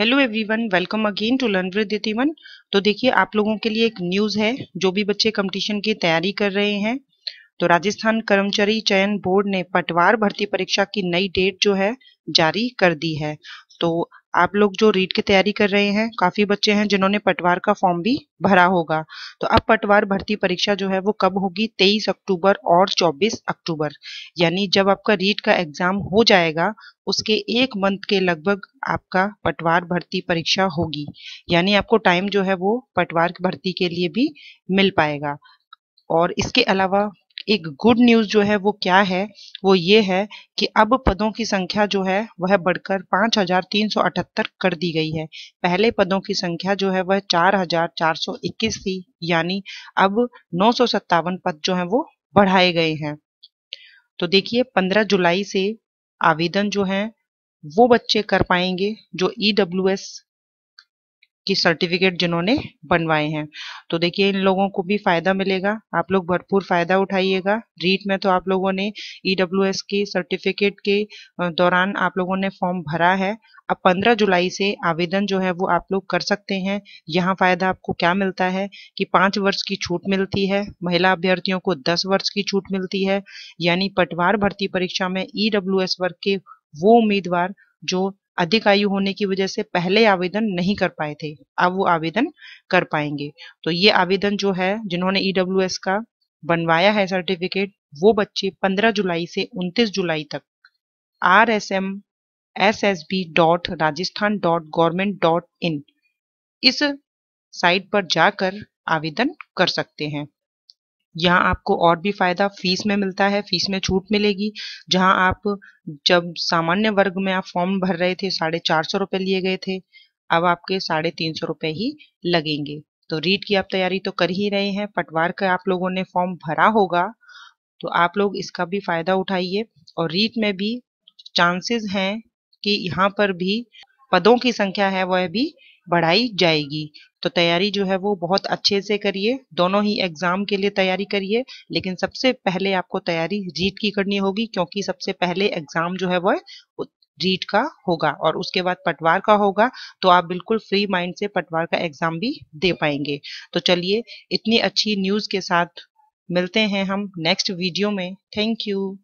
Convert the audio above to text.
hello everyone welcome again to learn with तो देखिए आप लोगों के लिए एक न्यूज़ है जो भी बच्चे कंपटीशन की तैयारी कर रहे हैं तो राजस्थान कर्मचारी चयन बोर्ड ने पटवार भर्ती परीक्षा की नई डेट जो है जारी कर दी है तो आप लोग जो रीट की तैयारी कर रहे हैं काफ़ी बच्चे हैं जिन्होंने पटवार का फॉर्म भी भरा होगा तो अब पटवार भर्ती परीक्षा जो है वो कब होगी 23 अक्टूबर और 24 अक्टूबर यानी जब आपका रीट का एग्ज़ाम हो जाएगा उसके एक मंथ के लगभग आपका पटवार भर्ती परीक्षा होगी यानी आपको टाइम जो है वो पटवार भर्ती के लिए भी मिल पाएगा और इसके अलावा एक गुड न्यूज जो है वो क्या है वो ये है कि अब पदों की संख्या जो है वह बढ़कर 5,378 कर दी गई है पहले पदों की संख्या जो है वह 4,421 थी यानी अब नौ पद जो है वो बढ़ाए गए हैं तो देखिए 15 जुलाई से आवेदन जो है वो बच्चे कर पाएंगे जो ई e की सर्टिफिकेट जिन्होंने बनवाए हैं तो देखिए इन लोगों को भी फायदा मिलेगा आप लोग भरपूर फायदा उठाइएगा रीट में तो आप लोगों ने ईडब्ल्यू e के सर्टिफिकेट के दौरान आप लोगों ने फॉर्म भरा है अब 15 जुलाई से आवेदन जो है वो आप लोग कर सकते हैं यहाँ फायदा आपको क्या मिलता है कि पांच वर्ष की छूट मिलती है महिला अभ्यर्थियों को दस वर्ष की छूट मिलती है यानी पटवार भर्ती परीक्षा में ई e वर्ग के वो उम्मीदवार जो अधिक आयु होने की वजह से पहले आवेदन नहीं कर पाए थे अब वो आवेदन कर पाएंगे तो ये आवेदन जो है जिन्होंने ईडब्ल्यू e का बनवाया है सर्टिफिकेट वो बच्चे 15 जुलाई से 29 जुलाई तक R S M S S B dot Rajasthan dot government dot in इस साइट पर जाकर आवेदन कर सकते हैं यहाँ आपको और भी फ़ायदा फीस में मिलता है फीस में छूट मिलेगी जहाँ आप जब सामान्य वर्ग में आप फॉर्म भर रहे थे साढ़े चार सौ रुपए लिए गए थे अब आपके साढ़े तीन सौ रुपए ही लगेंगे तो रीट की आप तैयारी तो कर ही रहे हैं पटवार का आप लोगों ने फॉर्म भरा होगा तो आप लोग इसका भी फ़ायदा उठाइए और रीट में भी चांसेस हैं कि यहाँ पर भी पदों की संख्या है वह भी बढ़ाई जाएगी तो तैयारी जो है वो बहुत अच्छे से करिए दोनों ही एग्ज़ाम के लिए तैयारी करिए लेकिन सबसे पहले आपको तैयारी रीट की करनी होगी क्योंकि सबसे पहले एग्ज़ाम जो है वो रीट का होगा और उसके बाद पटवार का होगा तो आप बिल्कुल फ्री माइंड से पटवार का एग्ज़ाम भी दे पाएंगे तो चलिए इतनी अच्छी न्यूज़ के साथ मिलते हैं हम नेक्स्ट वीडियो में थैंक यू